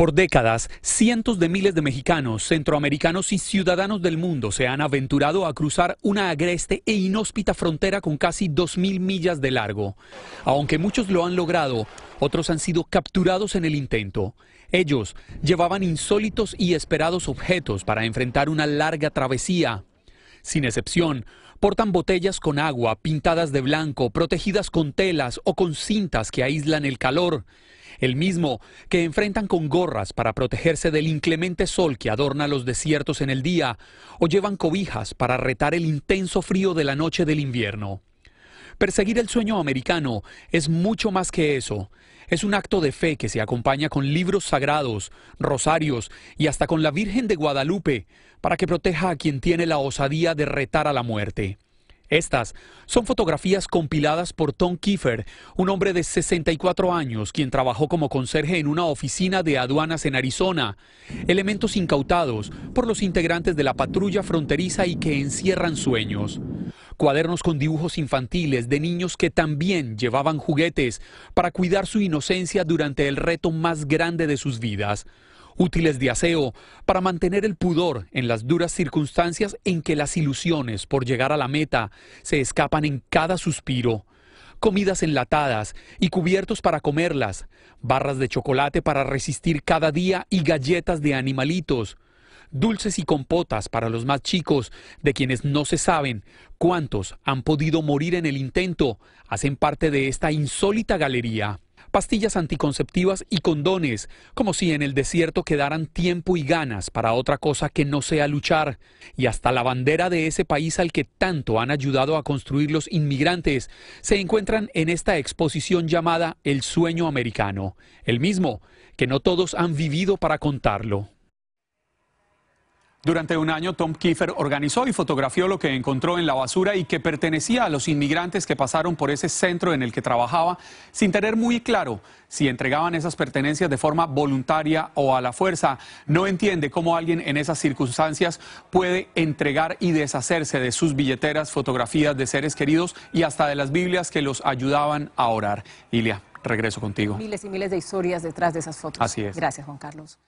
Por décadas, cientos de miles de mexicanos, centroamericanos y ciudadanos del mundo se han aventurado a cruzar una agreste e inhóspita frontera con casi 2.000 millas de largo. Aunque muchos lo han logrado, otros han sido capturados en el intento. Ellos llevaban insólitos y esperados objetos para enfrentar una larga travesía. Sin excepción, portan botellas con agua pintadas de blanco, protegidas con telas o con cintas que aíslan el calor el mismo que enfrentan con gorras para protegerse del inclemente sol que adorna los desiertos en el día, o llevan cobijas para retar el intenso frío de la noche del invierno. Perseguir el sueño americano es mucho más que eso. Es un acto de fe que se acompaña con libros sagrados, rosarios y hasta con la Virgen de Guadalupe para que proteja a quien tiene la osadía de retar a la muerte. Estas son fotografías compiladas por Tom Kiefer, un hombre de 64 años, quien trabajó como conserje en una oficina de aduanas en Arizona. Elementos incautados por los integrantes de la patrulla fronteriza y que encierran sueños. Cuadernos con dibujos infantiles de niños que también llevaban juguetes para cuidar su inocencia durante el reto más grande de sus vidas útiles de aseo, para mantener el pudor en las duras circunstancias en que las ilusiones por llegar a la meta se escapan en cada suspiro, comidas enlatadas y cubiertos para comerlas, barras de chocolate para resistir cada día y galletas de animalitos, dulces y compotas para los más chicos, de quienes no se saben cuántos han podido morir en el intento, hacen parte de esta insólita galería pastillas anticonceptivas y condones, como si en el desierto quedaran tiempo y ganas para otra cosa que no sea luchar, y hasta la bandera de ese país al que tanto han ayudado a construir los inmigrantes, se encuentran en esta exposición llamada El sueño americano, el mismo que no todos han vivido para contarlo. Durante un año, Tom Kiefer organizó y fotografió lo que encontró en la basura y que pertenecía a los inmigrantes que pasaron por ese centro en el que trabajaba, sin tener muy claro si entregaban esas pertenencias de forma voluntaria o a la fuerza. No entiende cómo alguien en esas circunstancias puede entregar y deshacerse de sus billeteras, fotografías de seres queridos y hasta de las Biblias que los ayudaban a orar. Ilia, regreso contigo. Miles y miles de historias detrás de esas fotos. Así es. Gracias, Juan Carlos.